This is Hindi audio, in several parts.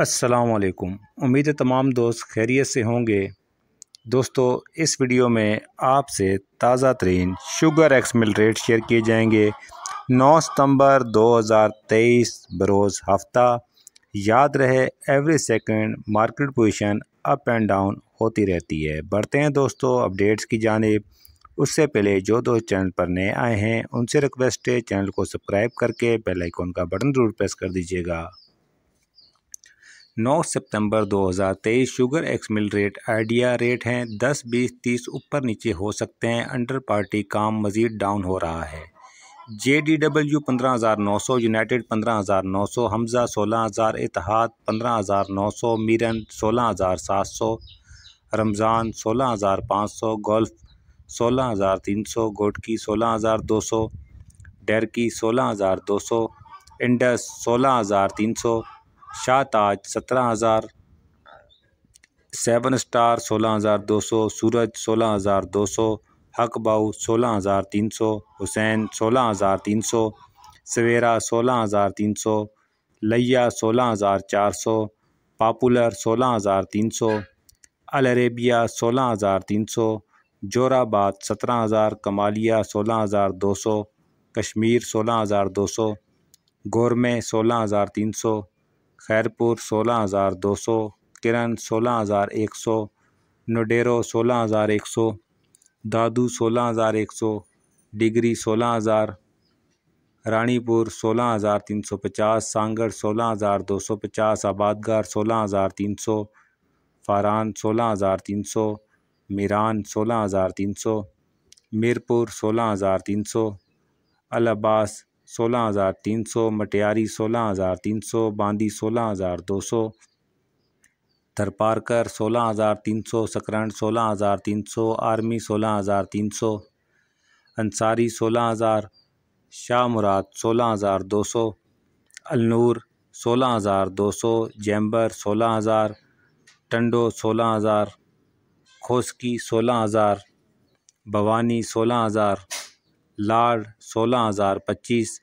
असलकुम उम्मीद है तमाम दोस्त खैरियत से होंगे दोस्तों इस वीडियो में आपसे ताज़ा तरीन sugar ex mill rate share किए जाएंगे 9 सितंबर 2023 बरोज़ हफ्ता याद रहे every second market position up and down होती रहती है बढ़ते हैं दोस्तों अपडेट्स की जानब उससे पहले जो दोस्त चैनल पर नए आए हैं उनसे रिक्वेस्ट है चैनल को सब्सक्राइब करके बेल आइकॉन का बटन ज़रूर प्रेस कर दीजिएगा 9 सितंबर 2023 sugar ex mill rate idea rate हैं 10 बीस तीस ऊपर नीचे हो सकते हैं अंडर पार्टी काम मज़ीद डाउन हो रहा है जे डी डब्ल्यू पंद्रह हज़ार नौ सौ यूनाइटेड पंद्रह हज़ार नौ सौ हमजा सोलह हज़ार इतिहाद पंद्रह हज़ार नौ सौ मीरन सोलह हज़ार सात सौ रमज़ान सोलह हज़ार पाँच सौ गोल्फ सोलह हज़ार तीन सौ गोटकी सोलह हज़ार दो सौ डेरकी सोलह हज़ार दो सौ इंडस सोलह हज़ार तीन सौ शाह ताज सत्रह हज़ार सेवन स्टार सोलह हज़ार दो सौ सूरज सोलह हज़ार दो सौ हक बाऊ सोलह हज़ार तीन सौ हुसैन सोलह हज़ार तीन सौ सवेरा सोलह हज़ार तीन सौ लिया सोलह हज़ार चार सौ पापुलर सोलह हज़ार तीन सौ अलरेबिया सोलह हज़ार तीन सौ जोराबाद सत्रह हज़ार कमालिया सोलह हज़ार दो सौ कश्मीर सोलह हज़ार दो सौ गोरमे सोलह हज़ार तीन सौ खैरपुर सोलह हज़ार दो सौ किरण सोलह हज़ार एक सौ नोडेरो सोलह हज़ार एक सौ दादू सोलह हज़ार एक सौ डिग्री सोलह हज़ार रानीपुर सोलह हज़ार तीन सौ पचास सांगढ़ सोलह हज़ार दो सौ पचास आबादगार सोलह हज़ार तीन सौ फारान सोलह हज़ार तीन सौ मीरान सोलह हज़ार तीन सौ मीरपुर सोलह हज़ार तीन सौ अलाबास सोलह हज़ार तीन सौ मटियारी सोलह हज़ार तीन सौ बांदी सोलह हज़ार दो सौ थरपारकर सोलह हज़ार तीन सौ सकरण सोलह हज़ार तीन सौ आर्मी सोलह हज़ार तीन सौ अंसारी सोलह हज़ार शाह मुराद सोलह हज़ार दो सौ अलनूर सोलह हज़ार दो सौ जैम्बर सोलह हज़ार टंडो सोलह हज़ार खोसकी सोलह हज़ार भवानी सोलह हज़ार लाड सोलह हज़ार पच्चीस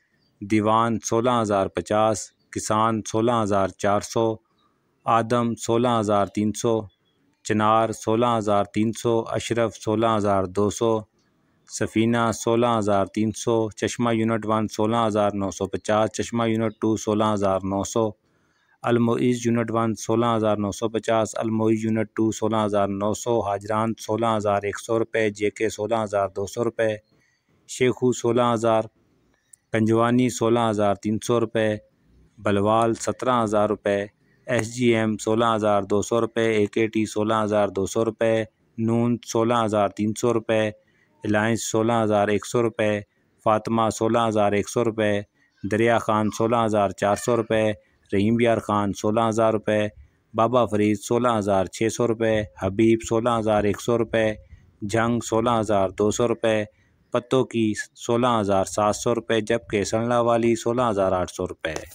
दीवान सोलह हज़ार पचास किसान सोलह हज़ार चार सौ आदम सोलह हज़ार तीन सौ चनार सोलह हज़ार तीन सौ अशरफ सोलह हज़ार दो सौ सफ़ीना सोलह हज़ार तीन सौ चश्मा यूनिट वन सोलह हज़ार नौ सौ पचास चश्मा यूनिट टू सोलह हज़ार नौ सौ अलमोईज़ यूनिट वन सोलह हज़ार नौ सौ पचास अलमोईज़ यूनिट टू सोलह हज़ार नौ सौ हाजरान सोलह हज़ार एक सौ रुपये जे के सोलह हज़ार दो सौ रुपये शेखू सोलह हज़ार पंजवानी सोलह हज़ार तीन सौ रुपये बलवाल सत्रह हज़ार रुपये एस जी एम सोलह हज़ार दो सौ रुपये ए के टी सोलह हज़ार दो सौ रुपये नून सोलह हज़ार तीन सौ रुपये रिलायंस सोलह हज़ार एक सौ रुपये फातमा सोलह हज़ार एक सौ रुपये दरिया ख़ान सोलह हज़ार चार सौ रुपये रहीम यार ख़ान सोलह हज़ार रुपये बाबा फरीद सोलह हज़ार छः सौ रुपये हबीब सोलह हज़ार एक सौ रुपये जंग सोलह हज़ार दो सौ रुपये पत्तों की सोलह हज़ार सात सौ रुपये जबकि सन्ना वाली सोलह हज़ार आठ सौ रुपये